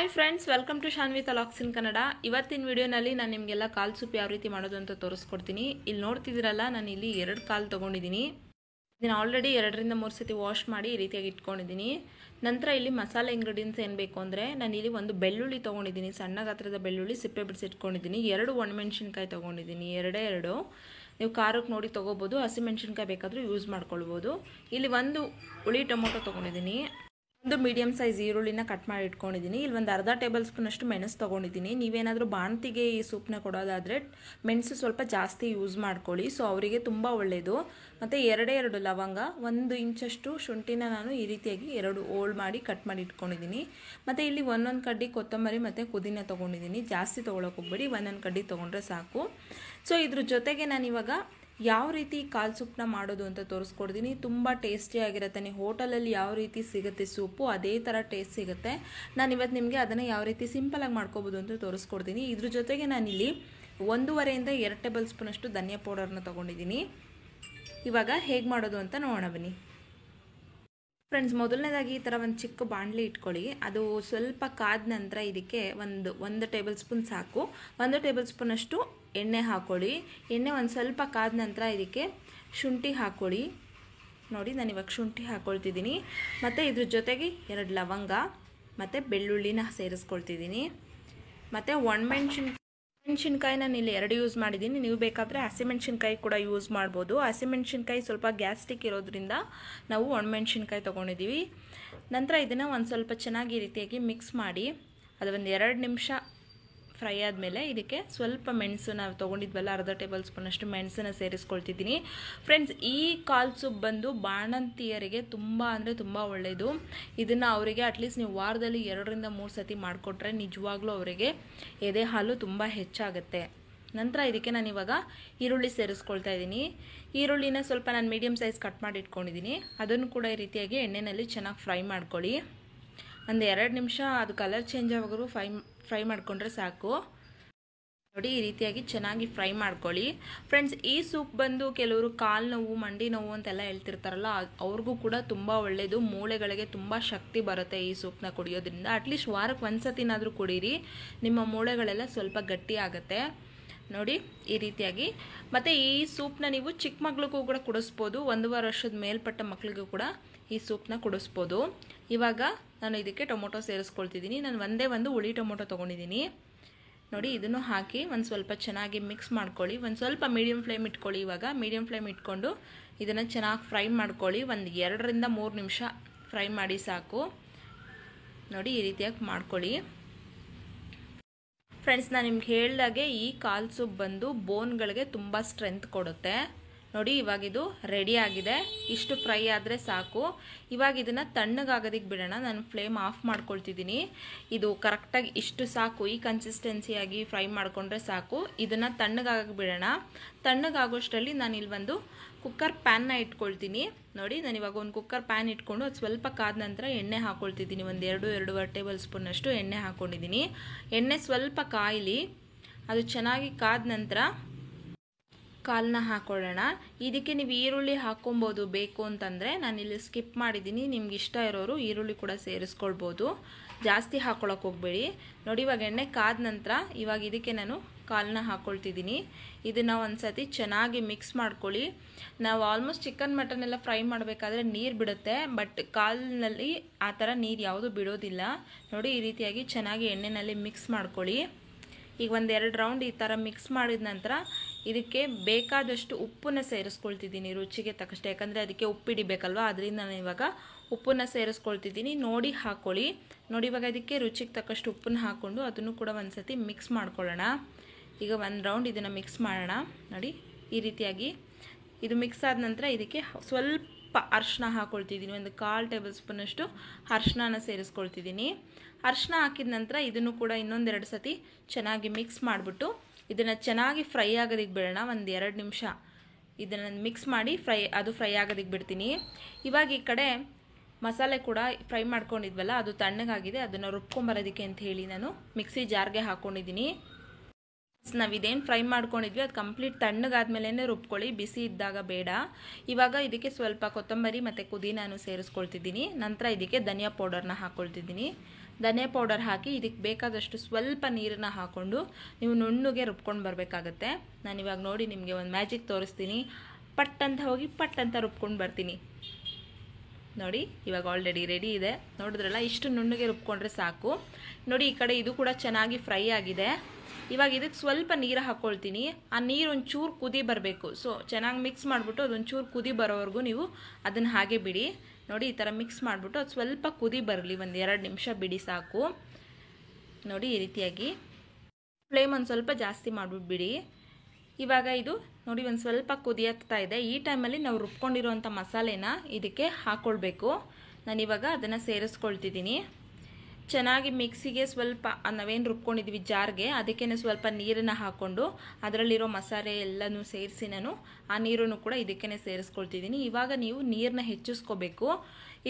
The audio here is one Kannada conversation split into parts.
hi friends welcome to Shanvi ಲಾಕ್ಸ್ ಇನ್ ಕನ್ನಡ ಇವತ್ತಿನ ವಿಡಿಯೋನಲ್ಲಿ ನಾನು ನಿಮಗೆಲ್ಲ ಕಾಲು ಸೂಪ್ ಯಾವ ರೀತಿ ಮಾಡೋದು ಅಂತ ತೋರಿಸ್ಕೊಡ್ತೀನಿ ಇಲ್ಲಿ ನೋಡ್ತಿದ್ದೀರಲ್ಲ ನಾನು ಇಲ್ಲಿ ಎರಡು ಕಾಲು ತೊಗೊಂಡಿದ್ದೀನಿ ಇದನ್ನು ಆಲ್ರೆಡಿ ಎರಡರಿಂದ ಮೂರು ಸತಿ ವಾಶ್ ಮಾಡಿ ಈ ರೀತಿಯಾಗಿ ಇಟ್ಕೊಂಡಿದ್ದೀನಿ ನಂತರ ಇಲ್ಲಿ ಮಸಾಲೆ ಇಂಗ್ರೀಡಿಯೆಂಟ್ಸ್ ಏನು ಬೇಕು ಅಂದರೆ ನಾನು ಇಲ್ಲಿ ಒಂದು ಬೆಳ್ಳುಳ್ಳಿ ತೊಗೊಂಡಿದ್ದೀನಿ ಸಣ್ಣ ಗಾತ್ರದ ಬೆಳ್ಳುಳ್ಳಿ ಸಿಪ್ಪೆ ಬಿಡಿಸಿ ಇಟ್ಕೊಂಡಿದ್ದೀನಿ ಎರಡು ಒಣಮೆಣ್ಸಿನ್ಕಾಯಿ ತೊಗೊಂಡಿದ್ದೀನಿ ಎರಡೇ ಎರಡು ನೀವು ಖಾರಕ್ಕೆ ನೋಡಿ ತೊಗೋಬೋದು ಹಸಿಮೆಣ್ಸಿನ್ಕಾಯಿ ಬೇಕಾದರೂ ಯೂಸ್ ಮಾಡ್ಕೊಳ್ಬೋದು ಇಲ್ಲಿ ಒಂದು ಹುಳಿ ಟೊಮೊಟೊ ತೊಗೊಂಡಿದ್ದೀನಿ ಒಂದು ಮೀಡಿಯಮ್ ಸೈಜ್ ಈರುಳ್ಳಿನ ಕಟ್ ಮಾಡಿ ಇಟ್ಕೊಂಡಿದ್ದೀನಿ ಇಲ್ಲಿ ಒಂದು ಅರ್ಧ ಟೇಬಲ್ ಅಷ್ಟು ಮೆಣಸು ತೊಗೊಂಡಿದ್ದೀನಿ ನೀವೇನಾದರೂ ಬಾಣತಿಗೆ ಈ ಸೂಪ್ನ ಕೊಡೋದಾದರೆ ಮೆಣಸು ಸ್ವಲ್ಪ ಜಾಸ್ತಿ ಯೂಸ್ ಮಾಡ್ಕೊಳ್ಳಿ ಸೊ ಅವರಿಗೆ ತುಂಬ ಒಳ್ಳೆಯದು ಮತ್ತು ಎರಡೇ ಎರಡು ಲವಂಗ ಒಂದು ಇಂಚಷ್ಟು ಶುಂಠಿನ ನಾನು ಈ ರೀತಿಯಾಗಿ ಎರಡು ಓಲ್ಡ್ ಮಾಡಿ ಕಟ್ ಮಾಡಿ ಇಟ್ಕೊಂಡಿದ್ದೀನಿ ಮತ್ತು ಇಲ್ಲಿ ಒಂದೊಂದು ಕಡ್ಡಿ ಕೊತ್ತಂಬರಿ ಮತ್ತು ಪುದೀನ ತೊಗೊಂಡಿದ್ದೀನಿ ಜಾಸ್ತಿ ತೊಗೊಳಕ್ಕೆ ಹೋಗ್ಬೇಡಿ ಒಂದೊಂದು ಕಡ್ಡಿ ತೊಗೊಂಡ್ರೆ ಸಾಕು ಸೊ ಇದ್ರ ಜೊತೆಗೆ ನಾನಿವಾಗ ಯಾವ ರೀತಿ ಕಾಲು ಸೂಪ್ನ ಮಾಡೋದು ಅಂತ ತೋರಿಸ್ಕೊಡ್ತೀನಿ ತುಂಬ ಟೇಸ್ಟಿಯಾಗಿರುತ್ತೆ ನೀವು ಹೋಟೆಲಲ್ಲಿ ಯಾವ ರೀತಿ ಸಿಗುತ್ತೆ ಸೂಪು ಅದೇ ಥರ ಟೇಸ್ಟ್ ಸಿಗುತ್ತೆ ನಾನು ಇವತ್ತು ನಿಮಗೆ ಅದನ್ನು ಯಾವ ರೀತಿ ಸಿಂಪಲಾಗಿ ಮಾಡ್ಕೋಬೋದು ಅಂತ ತೋರಿಸ್ಕೊಡ್ತೀನಿ ಇದ್ರ ಜೊತೆಗೆ ನಾನಿಲ್ಲಿ ಒಂದೂವರೆಯಿಂದ ಎರಡು ಟೇಬಲ್ ಸ್ಪೂನಷ್ಟು ಧನಿಯಾ ಪೌಡರ್ನ ತೊಗೊಂಡಿದ್ದೀನಿ ಇವಾಗ ಹೇಗೆ ಮಾಡೋದು ಅಂತ ನೋಡೋಣ ಬನ್ನಿ ಫ್ರೆಂಡ್ಸ್ ಮೊದಲನೇದಾಗಿ ಈ ಥರ ಒಂದು ಚಿಕ್ಕ ಬಾಣಲಿ ಇಟ್ಕೊಳ್ಳಿ ಅದು ಸ್ವಲ್ಪ ಕಾದ ನಂತರ ಇದಕ್ಕೆ ಒಂದು ಒಂದು ಟೇಬಲ್ ಸ್ಪೂನ್ ಸಾಕು ಒಂದು ಟೇಬಲ್ ಸ್ಪೂನಷ್ಟು ಎಣ್ಣೆ ಹಾಕ್ಕೊಳ್ಳಿ ಎಣ್ಣೆ ಒಂದು ಸ್ವಲ್ಪ ಕಾದ ನಂತರ ಇದಕ್ಕೆ ಶುಂಠಿ ಹಾಕ್ಕೊಳ್ಳಿ ನೋಡಿ ನಾನು ಇವಾಗ ಶುಂಠಿ ಹಾಕ್ಕೊಳ್ತಿದ್ದೀನಿ ಮತ್ತು ಇದ್ರ ಜೊತೆಗೆ ಎರಡು ಲವಂಗ ಮತ್ತು ಬೆಳ್ಳುಳ್ಳಿನ ಸೇರಿಸ್ಕೊಳ್ತಿದ್ದೀನಿ ಮತ್ತು ಒಣಮೆಣ್ಸಿನ್ ಮೆಣಸಿನ್ಕಾಯಿ ನಾನು ಇಲ್ಲಿ ಎರಡು ಯೂಸ್ ಮಾಡಿದ್ದೀನಿ ನೀವು ಬೇಕಾದರೆ ಹಸಿಮೆಣ್ಸಿನ್ಕಾಯಿ ಕೂಡ ಯೂಸ್ ಮಾಡ್ಬೋದು ಹಸಿಮೆಣ್ಸಿನ್ಕಾಯಿ ಸ್ವಲ್ಪ ಗ್ಯಾಸ್ಟಿಕ್ ಇರೋದ್ರಿಂದ ನಾವು ಒಣಮೆಣ್ಸಿನ್ಕಾಯಿ ತೊಗೊಂಡಿದ್ದೀವಿ ನಂತರ ಇದನ್ನು ಒಂದು ಸ್ವಲ್ಪ ಚೆನ್ನಾಗಿ ರೀತಿಯಾಗಿ ಮಿಕ್ಸ್ ಮಾಡಿ ಅದು ಒಂದು ಎರಡು ನಿಮಿಷ ಫ್ರೈ ಆದಮೇಲೆ ಇದಕ್ಕೆ ಸ್ವಲ್ಪ ಮೆಣಸು ನಾವು ತೊಗೊಂಡಿದ್ವಲ್ಲ ಅರ್ಧ ಟೇಬಲ್ ಸ್ಪೂನಷ್ಟು ಮೆಣಸನ್ನು ಸೇರಿಸ್ಕೊಳ್ತಿದ್ದೀನಿ ಫ್ರೆಂಡ್ಸ್ ಈ ಕಾಲ್ ಸೂಪ್ ಬಂದು ಬಾಣಂತಿಯರಿಗೆ ತುಂಬ ಅಂದರೆ ತುಂಬ ಒಳ್ಳೆಯದು ಇದನ್ನು ಅವರಿಗೆ ಅಟ್ಲೀಸ್ಟ್ ನೀವು ವಾರದಲ್ಲಿ ಎರಡರಿಂದ ಮೂರು ಸತಿ ಮಾಡಿಕೊಟ್ರೆ ನಿಜವಾಗ್ಲೂ ಅವರಿಗೆ ಎದೆ ಹಾಲು ತುಂಬ ಹೆಚ್ಚಾಗುತ್ತೆ ನಂತರ ಇದಕ್ಕೆ ನಾನು ಇವಾಗ ಈರುಳ್ಳಿ ಸೇರಿಸ್ಕೊಳ್ತಾ ಇದ್ದೀನಿ ಈರುಳ್ಳಿನ ಸ್ವಲ್ಪ ನಾನು ಮೀಡಿಯಮ್ ಸೈಜ್ ಕಟ್ ಮಾಡಿ ಇಟ್ಕೊಂಡಿದ್ದೀನಿ ಅದನ್ನು ಕೂಡ ಈ ರೀತಿಯಾಗಿ ಎಣ್ಣೆಯಲ್ಲಿ ಚೆನ್ನಾಗಿ ಫ್ರೈ ಮಾಡ್ಕೊಳ್ಳಿ ಒಂದು ಎರಡು ನಿಮಿಷ ಅದು ಕಲರ್ ಚೇಂಜ್ ಆಗೋರು ಫ್ರೈ ಫ್ರೈ ಮಾಡಿಕೊಂಡ್ರೆ ಸಾಕು ನೋಡಿ ಈ ರೀತಿಯಾಗಿ ಚೆನ್ನಾಗಿ ಫ್ರೈ ಮಾಡ್ಕೊಳ್ಳಿ ಫ್ರೆಂಡ್ಸ್ ಈ ಸೂಪ್ ಬಂದು ಕೆಲವರು ಕಾಲು ನೋವು ಮಂಡಿ ನೋವು ಅಂತೆಲ್ಲ ಹೇಳ್ತಿರ್ತಾರಲ್ಲ ಅವ್ರಿಗೂ ಕೂಡ ತುಂಬ ಒಳ್ಳೆಯದು ಮೂಳೆಗಳಿಗೆ ತುಂಬ ಶಕ್ತಿ ಬರುತ್ತೆ ಈ ಸೂಪ್ನ ಕುಡಿಯೋದ್ರಿಂದ ಅಟ್ಲೀಸ್ಟ್ ವಾರಕ್ಕೆ ಒಂದು ಸತಿನಾದರೂ ಕುಡೀರಿ ನಿಮ್ಮ ಮೂಳೆಗಳೆಲ್ಲ ಸ್ವಲ್ಪ ಗಟ್ಟಿ ಆಗುತ್ತೆ ನೋಡಿ ಈ ರೀತಿಯಾಗಿ ಮತ್ತು ಈ ಸೂಪ್ನ ನೀವು ಚಿಕ್ಕ ಮಕ್ಳಿಗೂ ಕೂಡ ಕುಡಿಸ್ಬೋದು ಒಂದೂವರೆ ವರ್ಷದ ಮೇಲ್ಪಟ್ಟ ಮಕ್ಕಳಿಗೂ ಕೂಡ ಈ ಸೂಪ್ನ ಕುಡಿಸ್ಬೋದು ಇವಾಗ ನಾನು ಇದಕ್ಕೆ ಟೊಮೊಟೊ ಸೇರಿಸ್ಕೊಳ್ತಿದ್ದೀನಿ ನಾನು ಒಂದೇ ಒಂದು ಹುಳಿ ಟೊಮೊಟೊ ತೊಗೊಂಡಿದ್ದೀನಿ ನೋಡಿ ಇದನ್ನು ಹಾಕಿ ಒಂದು ಸ್ವಲ್ಪ ಚೆನ್ನಾಗಿ ಮಿಕ್ಸ್ ಮಾಡ್ಕೊಳ್ಳಿ ಒಂದು ಸ್ವಲ್ಪ ಮೀಡಿಯಮ್ ಫ್ಲೇಮ್ ಇಟ್ಕೊಳ್ಳಿ ಇವಾಗ ಮೀಡಿಯಮ್ ಫ್ಲೇಮ್ ಇಟ್ಕೊಂಡು ಇದನ್ನು ಚೆನ್ನಾಗಿ ಫ್ರೈ ಮಾಡ್ಕೊಳ್ಳಿ ಒಂದು ಎರಡರಿಂದ ಮೂರು ನಿಮಿಷ ಫ್ರೈ ಮಾಡಿ ಸಾಕು ನೋಡಿ ಈ ರೀತಿಯಾಗಿ ಮಾಡ್ಕೊಳ್ಳಿ ಫ್ರೆಂಡ್ಸ್ ನಾನು ನಿಮ್ಗೆ ಹೇಳ್ದಾಗೆ ಈ ಕಾಲು ಸೂಪ್ ಬಂದು ಬೋನ್ಗಳಿಗೆ ತುಂಬ ಸ್ಟ್ರೆಂತ್ ಕೊಡುತ್ತೆ ನೋಡಿ ಇವಾಗ ಇದು ರೆಡಿ ಆಗಿದೆ ಇಷ್ಟು ಫ್ರೈ ಆದರೆ ಸಾಕು ಇವಾಗ ಇದನ್ನು ತಣ್ಣಗಾಗೋದಕ್ಕೆ ಬಿಡೋಣ ನಾನು ಫ್ಲೇಮ್ ಆಫ್ ಮಾಡ್ಕೊಳ್ತಿದ್ದೀನಿ ಇದು ಕರೆಕ್ಟಾಗಿ ಇಷ್ಟು ಸಾಕು ಈ ಕನ್ಸಿಸ್ಟೆನ್ಸಿಯಾಗಿ ಫ್ರೈ ಮಾಡಿಕೊಂಡ್ರೆ ಸಾಕು ಇದನ್ನು ತಣ್ಣಗಾಗಕ್ಕೆ ಬಿಡೋಣ ತಣ್ಣಗಾಗೋಷ್ಟರಲ್ಲಿ ನಾನು ಇಲ್ಲಿ ಒಂದು ಕುಕ್ಕರ್ ಪ್ಯಾನ್ನ ಇಟ್ಕೊಳ್ತೀನಿ ನೋಡಿ ನಾನು ಇವಾಗ ಒಂದು ಕುಕ್ಕರ್ ಪ್ಯಾನ್ ಇಟ್ಕೊಂಡು ಅದು ಸ್ವಲ್ಪ ಕಾದ ನಂತರ ಎಣ್ಣೆ ಹಾಕ್ಕೊಳ್ತಿದ್ದೀನಿ ಒಂದು ಎರಡು ಎರಡೂವರೆ ಟೇಬಲ್ ಸ್ಪೂನಷ್ಟು ಎಣ್ಣೆ ಹಾಕ್ಕೊಂಡಿದ್ದೀನಿ ಎಣ್ಣೆ ಸ್ವಲ್ಪ ಕಾಯಿಲಿ ಅದು ಚೆನ್ನಾಗಿ ಕಾದ ನಂತರ ಕಾಲನ್ನ ಹಾಕೊಳ್ಳೋಣ ಇದಕ್ಕೆ ನೀವು ಈರುಳ್ಳಿ ಹಾಕೊಬೋದು ಬೇಕು ಅಂತಂದರೆ ನಾನಿಲ್ಲಿ ಸ್ಕಿಪ್ ಮಾಡಿದ್ದೀನಿ ನಿಮ್ಗೆ ಇಷ್ಟ ಇರೋರು ಈರುಳ್ಳಿ ಕೂಡ ಸೇರಿಸ್ಕೊಳ್ಬೋದು ಜಾಸ್ತಿ ಹಾಕ್ಕೊಳಕ್ಕೆ ಹೋಗಬೇಡಿ ನೋಡಿ ಇವಾಗ ಎಣ್ಣೆ ಕಾದ ನಂತರ ಇವಾಗ ಇದಕ್ಕೆ ನಾನು ಕಾಲನ್ನ ಹಾಕ್ಕೊಳ್ತಿದ್ದೀನಿ ಇದನ್ನು ಒಂದು ಸತಿ ಚೆನ್ನಾಗಿ ಮಿಕ್ಸ್ ಮಾಡ್ಕೊಳ್ಳಿ ನಾವು ಆಲ್ಮೋಸ್ಟ್ ಚಿಕನ್ ಮಟನ್ ಎಲ್ಲ ಫ್ರೈ ಮಾಡಬೇಕಾದ್ರೆ ನೀರು ಬಿಡುತ್ತೆ ಬಟ್ ಕಾಲಿನಲ್ಲಿ ಆ ಥರ ನೀರು ಯಾವುದು ಬಿಡೋದಿಲ್ಲ ನೋಡಿ ಈ ರೀತಿಯಾಗಿ ಚೆನ್ನಾಗಿ ಎಣ್ಣೆನಲ್ಲಿ ಮಿಕ್ಸ್ ಮಾಡ್ಕೊಳ್ಳಿ ಈಗ ಒಂದೆರಡು ರೌಂಡ್ ಈ ಥರ ಮಿಕ್ಸ್ ಮಾಡಿದ ನಂತರ ಇದಕ್ಕೆ ಬೇಕಾದಷ್ಟು ಉಪ್ಪನ್ನು ಸೇರಿಸ್ಕೊಳ್ತಿದ್ದೀನಿ ರುಚಿಗೆ ತಕ್ಕಷ್ಟೆ ಯಾಕಂದರೆ ಅದಕ್ಕೆ ಉಪ್ಪಿಡಿಬೇಕಲ್ವ ಅದರಿಂದ ನಾನು ಇವಾಗ ಉಪ್ಪನ್ನು ಸೇರಿಸ್ಕೊಳ್ತಿದ್ದೀನಿ ನೋಡಿ ಹಾಕ್ಕೊಳ್ಳಿ ನೋಡಿ ಇವಾಗ ಇದಕ್ಕೆ ರುಚಿಗೆ ತಕ್ಕಷ್ಟು ಉಪ್ಪನ್ನು ಹಾಕ್ಕೊಂಡು ಅದನ್ನು ಕೂಡ ಒಂದು ಸತಿ ಮಿಕ್ಸ್ ಮಾಡ್ಕೊಳ್ಳೋಣ ಈಗ ಒಂದು ರೌಂಡ್ ಇದನ್ನು ಮಿಕ್ಸ್ ಮಾಡೋಣ ನೋಡಿ ಈ ರೀತಿಯಾಗಿ ಇದು ಮಿಕ್ಸ್ ಆದ ನಂತರ ಇದಕ್ಕೆ ಸ್ವಲ್ಪ ಅರ್ಶಿನ ಹಾಕ್ಕೊಳ್ತಿದ್ದೀನಿ ಒಂದು ಕಾಲು ಟೇಬಲ್ ಸ್ಪೂನಷ್ಟು ಅರ್ಶಿನ ಸೇರಿಸ್ಕೊಳ್ತಿದ್ದೀನಿ ಅರ್ಶಿನ ಹಾಕಿದ ನಂತರ ಇದನ್ನು ಕೂಡ ಇನ್ನೊಂದೆರಡು ಸತಿ ಚೆನ್ನಾಗಿ ಮಿಕ್ಸ್ ಮಾಡಿಬಿಟ್ಟು ಇದನ್ನು ಚೆನ್ನಾಗಿ ಫ್ರೈ ಆಗೋದಕ್ಕೆ ಬಿಡೋಣ ಒಂದು ಎರಡು ನಿಮಿಷ ಇದನ್ನು ಮಿಕ್ಸ್ ಮಾಡಿ ಫ್ರೈ ಅದು ಫ್ರೈ ಆಗೋದಕ್ಕೆ ಬಿಡ್ತೀನಿ ಇವಾಗ ಈ ಕಡೆ ಮಸಾಲೆ ಕೂಡ ಫ್ರೈ ಮಾಡ್ಕೊಂಡಿದ್ವಲ್ಲ ಅದು ತಣ್ಣಗಾಗಿದೆ ಅದನ್ನು ರುಬ್ಕೊಂಬರೋದಕ್ಕೆ ಅಂತ ಹೇಳಿ ನಾನು ಮಿಕ್ಸಿ ಜಾರ್ಗೆ ಹಾಕ್ಕೊಂಡಿದ್ದೀನಿ ನಾವು ಇದೇನು ಫ್ರೈ ಮಾಡ್ಕೊಂಡಿದ್ವಿ ಅದು ಕಂಪ್ಲೀಟ್ ತಣ್ಣಗಾದ್ಮೇಲೆ ರುಬ್ಕೊಳ್ಳಿ ಬಿಸಿ ಇದ್ದಾಗ ಬೇಡ ಇವಾಗ ಇದಕ್ಕೆ ಸ್ವಲ್ಪ ಕೊತ್ತಂಬರಿ ಮತ್ತು ಪುದೀನಾನು ಸೇರಿಸ್ಕೊಳ್ತಿದ್ದೀನಿ ನಂತರ ಇದಕ್ಕೆ ಧನಿಯಾ ಪೌಡರ್ನ ಹಾಕ್ಕೊಳ್ತಿದ್ದೀನಿ ಧನಿಯಾ ಪೌಡರ್ ಹಾಕಿ ಇದಕ್ಕೆ ಬೇಕಾದಷ್ಟು ಸ್ವಲ್ಪ ನೀರನ್ನು ಹಾಕ್ಕೊಂಡು ನೀವು ನುಣ್ಣಗೆ ರುಬ್ಕೊಂಡು ಬರಬೇಕಾಗತ್ತೆ ನಾನಿವಾಗ ನೋಡಿ ನಿಮಗೆ ಒಂದು ಮ್ಯಾಜಿಕ್ ತೋರಿಸ್ತೀನಿ ಪಟ್ ಅಂತ ಹೋಗಿ ಪಟ್ ಅಂತ ರುಬ್ಕೊಂಡು ಬರ್ತೀನಿ ನೋಡಿ ಇವಾಗ ಆಲ್ರೆಡಿ ರೆಡಿ ಇದೆ ನೋಡಿದ್ರಲ್ಲ ಇಷ್ಟು ನುಣ್ಣಗೆ ರುಬ್ಕೊಂಡ್ರೆ ಸಾಕು ನೋಡಿ ಈ ಕಡೆ ಇದು ಕೂಡ ಚೆನ್ನಾಗಿ ಫ್ರೈ ಆಗಿದೆ ಇವಾಗ ಇದಕ್ಕೆ ಸ್ವಲ್ಪ ನೀರು ಹಾಕ್ಕೊಳ್ತೀನಿ ಆ ನೀರು ಒಂಚೂರು ಕುದಿ ಬರಬೇಕು ಸೊ ಚೆನ್ನಾಗಿ ಮಿಕ್ಸ್ ಮಾಡಿಬಿಟ್ಟು ಅದೊಂಚೂರು ಕುದಿ ಬರೋವರೆಗೂ ನೀವು ಅದನ್ನು ಹಾಗೆ ಬಿಡಿ ನೋಡಿ ಈ ಥರ ಮಿಕ್ಸ್ ಮಾಡಿಬಿಟ್ಟು ಅದು ಸ್ವಲ್ಪ ಕುದಿ ಬರಲಿ ಒಂದು ಎರಡು ನಿಮಿಷ ಬಿಡಿ ಸಾಕು ನೋಡಿ ಈ ರೀತಿಯಾಗಿ ಫ್ಲೇಮ್ ಒಂದು ಸ್ವಲ್ಪ ಜಾಸ್ತಿ ಮಾಡಿಬಿಟ್ಟು ಬಿಡಿ ಇವಾಗ ಇದು ನೋಡಿ ಒಂದು ಸ್ವಲ್ಪ ಕುದಿಯತ್ತಾ ಇದೆ ಈ ಟೈಮಲ್ಲಿ ನಾವು ರುಬ್ಕೊಂಡಿರುವಂಥ ಮಸಾಲೆನ ಇದಕ್ಕೆ ಹಾಕ್ಕೊಳ್ಬೇಕು ನಾನಿವಾಗ ಅದನ್ನು ಸೇರಿಸ್ಕೊಳ್ತಿದ್ದೀನಿ ಚೆನ್ನಾಗಿ ಮಿಕ್ಸಿಗೆ ಸ್ವಲ್ಪ ನಾವೇನು ರುಬ್ಕೊಂಡಿದ್ವಿ ಜಾರ್ಗೆ ಅದಕ್ಕೇ ಸ್ವಲ್ಪ ನೀರನ್ನು ಹಾಕ್ಕೊಂಡು ಅದರಲ್ಲಿರೋ ಮಸಾಲೆ ಎಲ್ಲನೂ ಸೇರಿಸಿ ನಾನು ಆ ನೀರನ್ನು ಕೂಡ ಇದಕ್ಕೇ ಸೇರಿಸ್ಕೊಳ್ತಿದ್ದೀನಿ ಇವಾಗ ನೀವು ನೀರನ್ನ ಹೆಚ್ಚಿಸ್ಕೋಬೇಕು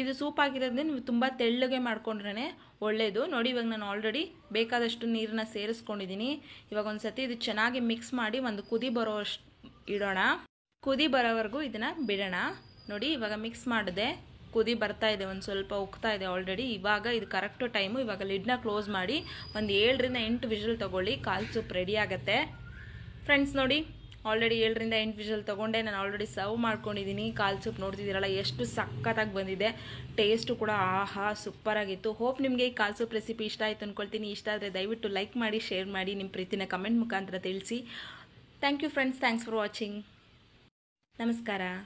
ಇದು ಸೂಪ್ ಆಗಿರೋದ್ರಿಂದ ನೀವು ತುಂಬ ತೆಳ್ಳಗೆ ಮಾಡಿಕೊಂಡ್ರೇ ಒಳ್ಳೆಯದು ನೋಡಿ ಇವಾಗ ನಾನು ಆಲ್ರೆಡಿ ಬೇಕಾದಷ್ಟು ನೀರನ್ನ ಸೇರಿಸ್ಕೊಂಡಿದ್ದೀನಿ ಇವಾಗ ಒಂದು ಸತಿ ಇದು ಚೆನ್ನಾಗಿ ಮಿಕ್ಸ್ ಮಾಡಿ ಒಂದು ಕುದಿ ಬರೋ ಇಡೋಣ ಕುದಿ ಬರೋವರೆಗೂ ಇದನ್ನು ಬಿಡೋಣ ನೋಡಿ ಇವಾಗ ಮಿಕ್ಸ್ ಮಾಡಿದೆ ಕುದಿ ಬರ್ತಾ ಇದೆ ಒಂದು ಸ್ವಲ್ಪ ಉಕ್ತಾ ಇದೆ ಆಲ್ರೆಡಿ ಇವಾಗ ಇದು ಕರೆಕ್ಟು ಟೈಮು ಇವಾಗ ಲಿಡ್ನ ಕ್ಲೋಸ್ ಮಾಡಿ ಒಂದು ಏಳರಿಂದ ಎಂಟು ವಿಷಲ್ ತೊಗೊಳ್ಳಿ ಕಾಲು ಸೂಪ್ ರೆಡಿ ಆಗುತ್ತೆ ಫ್ರೆಂಡ್ಸ್ ನೋಡಿ ಆಲ್ರೆಡಿ ಏಳರಿಂದ ಎಂಟು ವಿಷಲ್ ತೊಗೊಂಡೆ ನಾನು ಆಲ್ರೆಡಿ ಸರ್ವ್ ಮಾಡ್ಕೊಂಡಿದ್ದೀನಿ ಕಾಲು ಸೂಪ್ ನೋಡ್ತಿದ್ದೀರಲ್ಲ ಎಷ್ಟು ಸಖತ್ತಾಗಿ ಬಂದಿದೆ ಟೇಸ್ಟು ಕೂಡ ಆಹಾ ಸೂಪರಾಗಿತ್ತು ಹೋಪ್ ನಿಮಗೆ ಈ ಕಾಲು ಸೂಪ್ ರೆಸಿಪಿ ಇಷ್ಟ ಆಯಿತು ಅಂದ್ಕೊಳ್ತೀನಿ ಇಷ್ಟ ಆದರೆ ದಯವಿಟ್ಟು ಲೈಕ್ ಮಾಡಿ ಶೇರ್ ಮಾಡಿ ನಿಮ್ಮ ಪ್ರೀತಿನ ಕಮೆಂಟ್ ಮುಖಾಂತರ ತಿಳಿಸಿ thank you friends thanks for watching ನಮಸ್ಕಾರ